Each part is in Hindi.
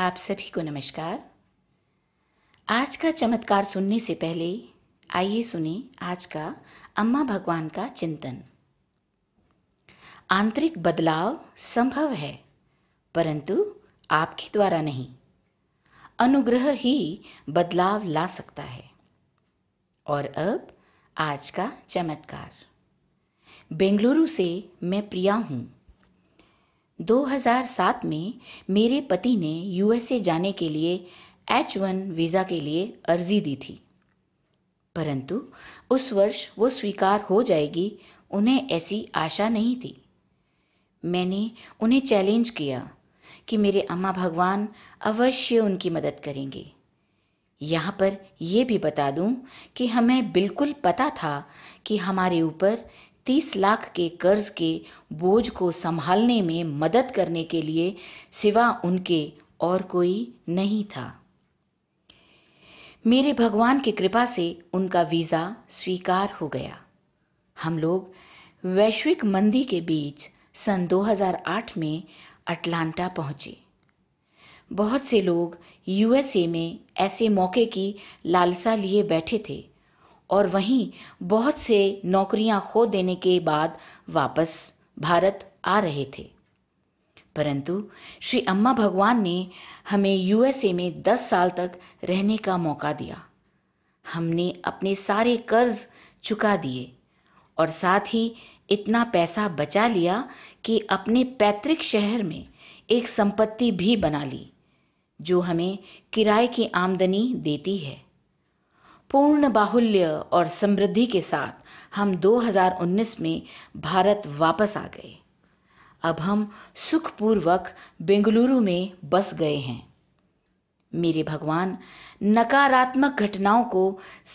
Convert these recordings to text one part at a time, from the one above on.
आप सभी को नमस्कार आज का चमत्कार सुनने से पहले आइए सुने आज का अम्मा भगवान का चिंतन आंतरिक बदलाव संभव है परंतु आपके द्वारा नहीं अनुग्रह ही बदलाव ला सकता है और अब आज का चमत्कार बेंगलुरु से मैं प्रिया हूं 2007 में मेरे पति ने यूएसए जाने के लिए एच वन वीज़ा के लिए अर्जी दी थी परंतु उस वर्ष वो स्वीकार हो जाएगी उन्हें ऐसी आशा नहीं थी मैंने उन्हें चैलेंज किया कि मेरे अम्मा भगवान अवश्य उनकी मदद करेंगे यहाँ पर यह भी बता दूँ कि हमें बिल्कुल पता था कि हमारे ऊपर तीस लाख के कर्ज के बोझ को संभालने में मदद करने के लिए सिवा उनके और कोई नहीं था मेरे भगवान की कृपा से उनका वीज़ा स्वीकार हो गया हम लोग वैश्विक मंदी के बीच सन 2008 में अटलांटा पहुंचे बहुत से लोग यूएसए में ऐसे मौके की लालसा लिए बैठे थे और वहीं बहुत से नौकरियां खो देने के बाद वापस भारत आ रहे थे परंतु श्री अम्मा भगवान ने हमें यूएसए में 10 साल तक रहने का मौका दिया हमने अपने सारे कर्ज चुका दिए और साथ ही इतना पैसा बचा लिया कि अपने पैतृक शहर में एक संपत्ति भी बना ली जो हमें किराए की आमदनी देती है पूर्ण बाहुल्य और समृद्धि के साथ हम 2019 में भारत वापस आ गए अब हम सुखपूर्वक बेंगलुरु में बस गए हैं मेरे भगवान नकारात्मक घटनाओं को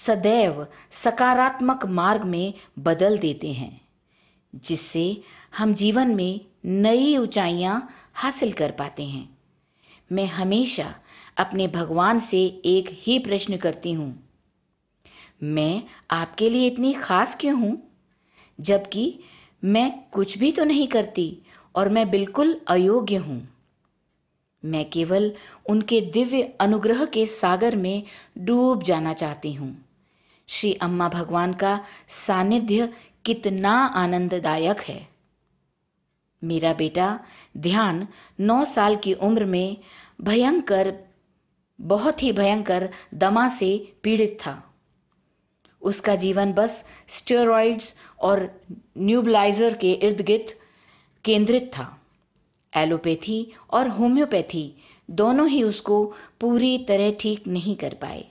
सदैव सकारात्मक मार्ग में बदल देते हैं जिससे हम जीवन में नई ऊंचाइयां हासिल कर पाते हैं मैं हमेशा अपने भगवान से एक ही प्रश्न करती हूँ मैं आपके लिए इतनी ख़ास क्यों हूँ जबकि मैं कुछ भी तो नहीं करती और मैं बिल्कुल अयोग्य हूँ मैं केवल उनके दिव्य अनुग्रह के सागर में डूब जाना चाहती हूँ श्री अम्मा भगवान का सानिध्य कितना आनंददायक है मेरा बेटा ध्यान नौ साल की उम्र में भयंकर बहुत ही भयंकर दमा से पीड़ित था उसका जीवन बस स्टेरॉइड्स और न्यूबलाइजर के इर्द गिर्द केंद्रित था एलोपैथी और होम्योपैथी दोनों ही उसको पूरी तरह ठीक नहीं कर पाए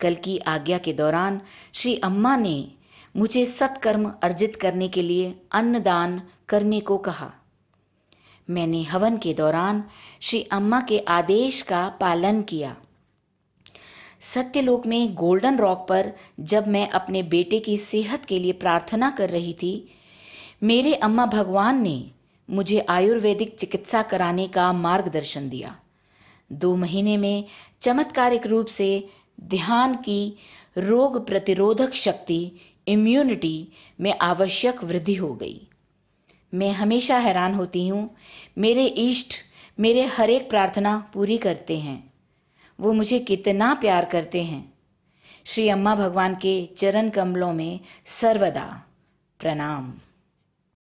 कल की आज्ञा के दौरान श्री अम्मा ने मुझे सत्कर्म अर्जित करने के लिए अन्नदान करने को कहा मैंने हवन के दौरान श्री अम्मा के आदेश का पालन किया सत्यलोक में गोल्डन रॉक पर जब मैं अपने बेटे की सेहत के लिए प्रार्थना कर रही थी मेरे अम्मा भगवान ने मुझे आयुर्वेदिक चिकित्सा कराने का मार्गदर्शन दिया दो महीने में चमत्कारिक रूप से ध्यान की रोग प्रतिरोधक शक्ति इम्यूनिटी में आवश्यक वृद्धि हो गई मैं हमेशा हैरान होती हूँ मेरे इष्ट मेरे हर एक प्रार्थना पूरी करते हैं वो मुझे कितना प्यार करते हैं श्री अम्मा भगवान के चरण कमलों में सर्वदा प्रणाम